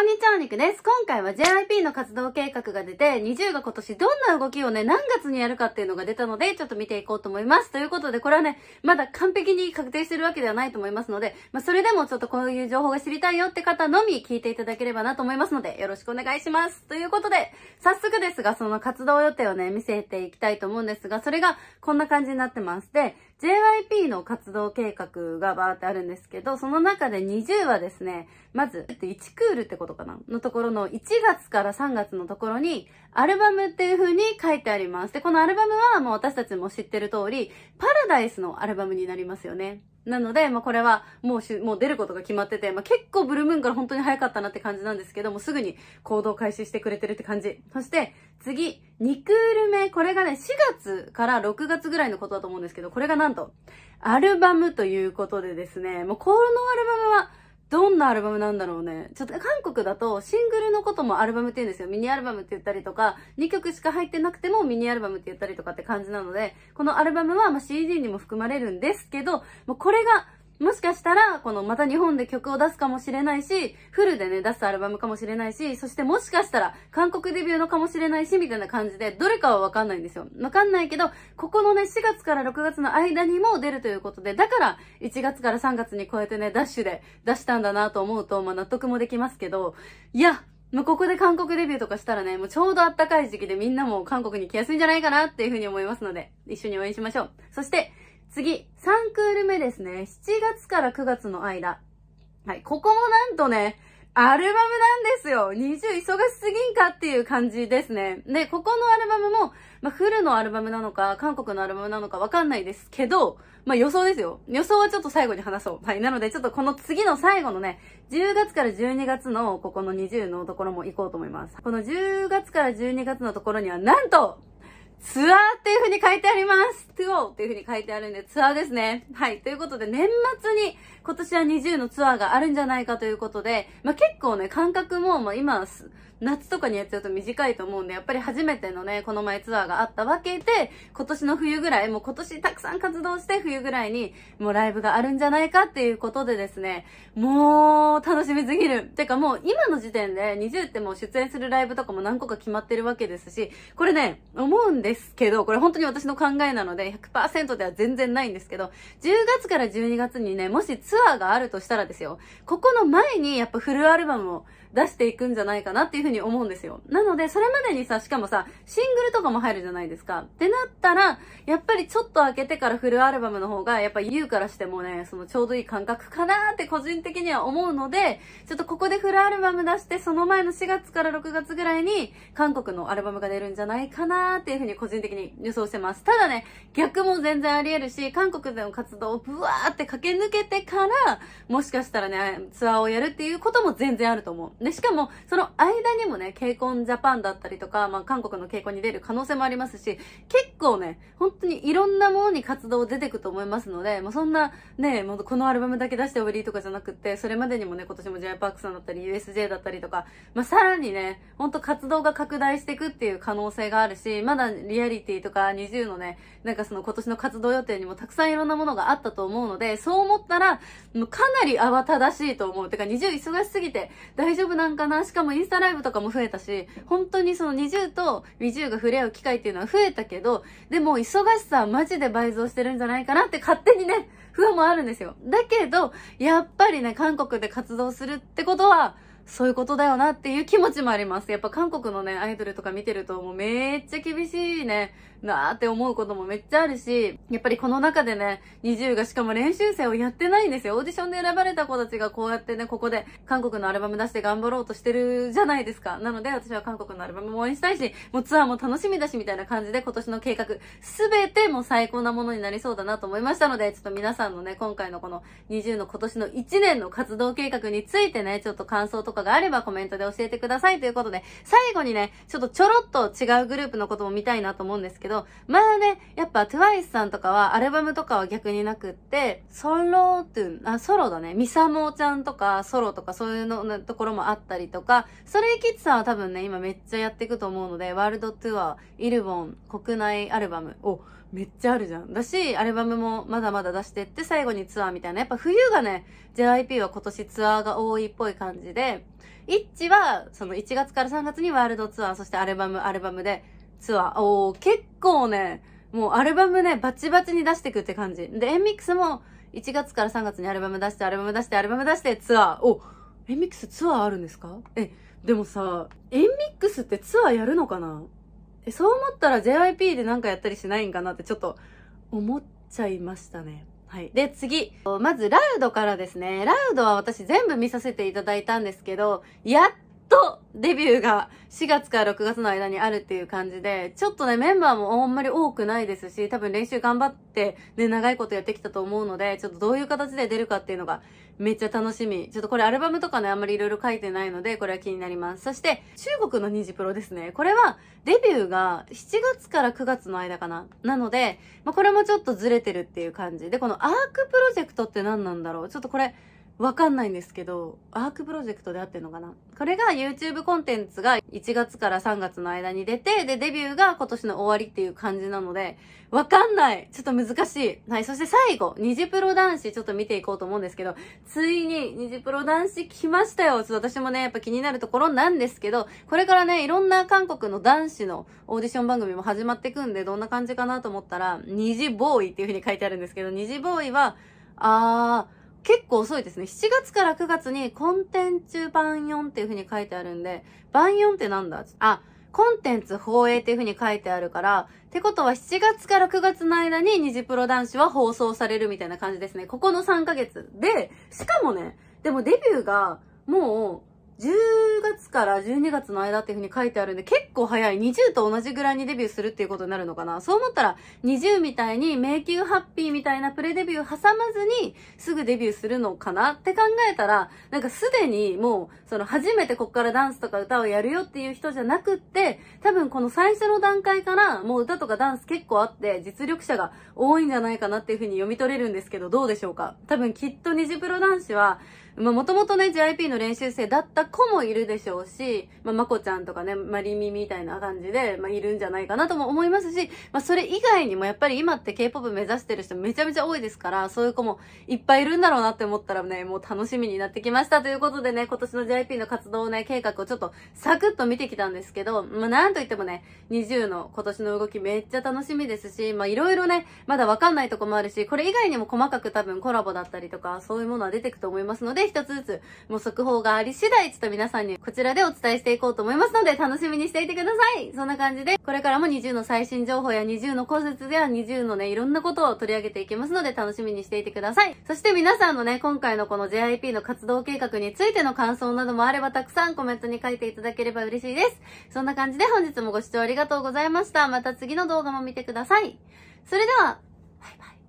こんにちは、お肉です。今回は JIP の活動計画が出て、20が今年どんな動きをね、何月にやるかっていうのが出たので、ちょっと見ていこうと思います。ということで、これはね、まだ完璧に確定してるわけではないと思いますので、まあ、それでもちょっとこういう情報が知りたいよって方のみ聞いていただければなと思いますので、よろしくお願いします。ということで、早速ですが、その活動予定をね、見せていきたいと思うんですが、それがこんな感じになってます。で、JYP の活動計画がバーってあるんですけど、その中で20はですね、まず、1クールってことかなのところの1月から3月のところに、アルバムっていう風に書いてあります。で、このアルバムはもう私たちも知ってる通り、パラダイスのアルバムになりますよね。なので、まあ、これはもうし、もう出ることが決まってて、まあ、結構ブルームーンから本当に早かったなって感じなんですけども、すぐに行動開始してくれてるって感じ。そして、次、2クール目、これがね、4月から6月ぐらいのことだと思うんですけど、これがなんと、アルバムということでですね、もうこのアルバムは、どんなアルバムなんだろうね。ちょっと韓国だとシングルのこともアルバムって言うんですよ。ミニアルバムって言ったりとか、2曲しか入ってなくてもミニアルバムって言ったりとかって感じなので、このアルバムはま CD にも含まれるんですけど、もうこれがもしかしたら、このまた日本で曲を出すかもしれないし、フルでね、出すアルバムかもしれないし、そしてもしかしたら、韓国デビューのかもしれないし、みたいな感じで、どれかはわかんないんですよ。わかんないけど、ここのね、4月から6月の間にも出るということで、だから、1月から3月にこうやってね、ダッシュで出したんだなと思うと、まあ納得もできますけど、いや、もうここで韓国デビューとかしたらね、もうちょうど暖かい時期でみんなも韓国に来やすいんじゃないかなっていうふうに思いますので、一緒に応援しましょう。そして、次、3クール目ですね。7月から9月の間。はい、ここもなんとね、アルバムなんですよ !20 忙しすぎんかっていう感じですね。で、ここのアルバムも、まあ、フルのアルバムなのか、韓国のアルバムなのかわかんないですけど、まあ、予想ですよ。予想はちょっと最後に話そう。はい。なので、ちょっとこの次の最後のね、10月から12月のここの20のところも行こうと思います。この10月から12月のところには、なんとツアーっていう風に書いてあります。アーっていう風に書いてあるんで、ツアーですね。はい。ということで、年末に今年は20のツアーがあるんじゃないかということで、まあ、結構ね、間隔も、まあ、今、夏とかにやっちゃうと短いと思うんで、やっぱり初めてのね、この前ツアーがあったわけで、今年の冬ぐらい、もう今年たくさん活動して冬ぐらいに、もうライブがあるんじゃないかっていうことでですね、もう、楽しみすぎる。てかもう、今の時点で20ってもう出演するライブとかも何個か決まってるわけですし、これね、思うんでですけど、これ本当に私の考えなので100%では全然ないんですけど、10月から12月にね、もしツアーがあるとしたらですよ、ここの前にやっぱフルアルバムを出していくんじゃないかなっていうふうに思うんですよ。なので、それまでにさ、しかもさ、シングルとかも入るじゃないですか。ってなったら、やっぱりちょっと開けてからフルアルバムの方が、やっぱ言うからしてもね、そのちょうどいい感覚かなって個人的には思うので、ちょっとここでフルアルバム出して、その前の4月から6月ぐらいに、韓国のアルバムが出るんじゃないかなっていうふうに個人的に予想してます。ただね、逆も全然あり得るし、韓国での活動をブワーって駆け抜けてから、もしかしたらね、ツアーをやるっていうことも全然あると思う。で、しかも、その間にもね、ケイコンジャパンだったりとか、まあ、韓国の傾向に出る可能性もありますし、結構ね、本当にいろんなものに活動出てくと思いますので、まそんな、ね、もうこのアルバムだけ出して終わりとかじゃなくて、それまでにもね、今年も j パークさんだったり、USJ だったりとか、まあ、さらにね、ほんと活動が拡大していくっていう可能性があるし、まだリアリティとか NiziU のね、なんかその今年の活動予定にもたくさんいろんなものがあったと思うので、そう思ったら、もうかなり慌ただしいと思う。てか NiziU 忙しすぎて大丈夫なんかなしかもインスタライブとかも増えたし、本当にその NiziU と2 i z i u が触れ合う機会っていうのは増えたけど、でも忙しさはマジで倍増してるんじゃないかなって勝手にね、不安もあるんですよ。だけど、やっぱりね、韓国で活動するってことは、そういうことだよなっていう気持ちもあります。やっぱ韓国のね、アイドルとか見てるともうめっちゃ厳しいね、なーって思うこともめっちゃあるし、やっぱりこの中でね、二0がしかも練習生をやってないんですよ。オーディションで選ばれた子たちがこうやってね、ここで韓国のアルバム出して頑張ろうとしてるじゃないですか。なので私は韓国のアルバムも応援したいし、もうツアーも楽しみだしみたいな感じで今年の計画、すべてもう最高なものになりそうだなと思いましたので、ちょっと皆さんのね、今回のこの二0の今年の1年の活動計画についてね、ちょっと感想とかことがあればコメントで教えてくださいということで、最後にね、ちょっとちょろっと違うグループのことも見たいなと思うんですけど、まだね、やっぱ TWICE さんとかはアルバムとかは逆になくって、ソロトゥン、あ、ソロだね。ミサモちゃんとかソロとかそういうのところもあったりとか、ソレイキッズさんは多分ね、今めっちゃやっていくと思うので、ワールドツアー、イルボン、国内アルバムを、めっちゃあるじゃん。だし、アルバムもまだまだ出してって、最後にツアーみたいな。やっぱ冬がね、JIP は今年ツアーが多いっぽい感じで、イッチは、その1月から3月にワールドツアー、そしてアルバム、アルバムでツアー。おー、結構ね、もうアルバムね、バチバチに出してくって感じ。で、エンミックスも1月から3月にアルバム出して、アルバム出して、アルバム出して、ツアー。お、エンミックスツアーあるんですかえ、でもさ、エンミックスってツアーやるのかなえ、そう思ったら JYP でなんかやったりしないんかなってちょっと思っちゃいましたね。はい。で、次。まず、ラウドからですね。ラウドは私全部見させていただいたんですけど、やっとデビューが4月から6月の間にあるっていう感じで、ちょっとね、メンバーもあんまり多くないですし、多分練習頑張ってね、長いことやってきたと思うので、ちょっとどういう形で出るかっていうのがめっちゃ楽しみ。ちょっとこれアルバムとかね、あんまり色々書いてないので、これは気になります。そして、中国の2次プロですね。これは、デビューが7月から9月の間かな。なので、まあ、これもちょっとずれてるっていう感じ。で、このアークプロジェクトって何なんだろうちょっとこれ、わかんないんですけど、アークプロジェクトで合ってんのかなこれが YouTube コンテンツが1月から3月の間に出て、で、デビューが今年の終わりっていう感じなので、わかんないちょっと難しいはい、そして最後、ニジプロ男子ちょっと見ていこうと思うんですけど、ついにニジプロ男子来ましたよちょっと私もね、やっぱ気になるところなんですけど、これからね、いろんな韓国の男子のオーディション番組も始まってくんで、どんな感じかなと思ったら、ニジボーイっていう風に書いてあるんですけど、ニジボーイは、あー、結構遅いですね。7月から9月にコンテンツ版4っていう風に書いてあるんで、版4ってなんだあ、コンテンツ放映っていう風に書いてあるから、ってことは7月から9月の間にニジプロ男子は放送されるみたいな感じですね。ここの3ヶ月。で、しかもね、でもデビューがもうから12月の間っていうふうに書いてあるんで、結構早い。20と同じぐらいにデビューするっていうことになるのかな。そう思ったら、20みたいに迷宮ハッピーみたいなプレデビュー挟まずに、すぐデビューするのかなって考えたら、なんかすでにもう、その初めてこっからダンスとか歌をやるよっていう人じゃなくって、多分この最初の段階から、もう歌とかダンス結構あって、実力者が多いんじゃないかなっていうふうに読み取れるんですけど、どうでしょうか多分きっとニプロ男子は、まあ、もともとね、JIP の練習生だった子もいるでしょうし、まあ、まこちゃんとかね、まあ、りみみたいな感じで、まあ、いるんじゃないかなとも思いますし、まあ、それ以外にもやっぱり今って K-POP 目指してる人めちゃめちゃ多いですから、そういう子もいっぱいいるんだろうなって思ったらね、もう楽しみになってきましたということでね、今年の JIP の活動ね、計画をちょっとサクッと見てきたんですけど、まあ、なんといってもね、20の今年の動きめっちゃ楽しみですし、まあ、いろいろね、まだわかんないとこもあるし、これ以外にも細かく多分コラボだったりとか、そういうものは出てくと思いますので、一つずつ、もう速報があり次第、ちょっと皆さんにこちらでお伝えしていこうと思いますので、楽しみにしていてくださいそんな感じで、これからも20の最新情報や20の考説は20のね、いろんなことを取り上げていきますので、楽しみにしていてくださいそして皆さんのね、今回のこの JIP の活動計画についての感想などもあれば、たくさんコメントに書いていただければ嬉しいですそんな感じで本日もご視聴ありがとうございました。また次の動画も見てください。それでは、バイバイ。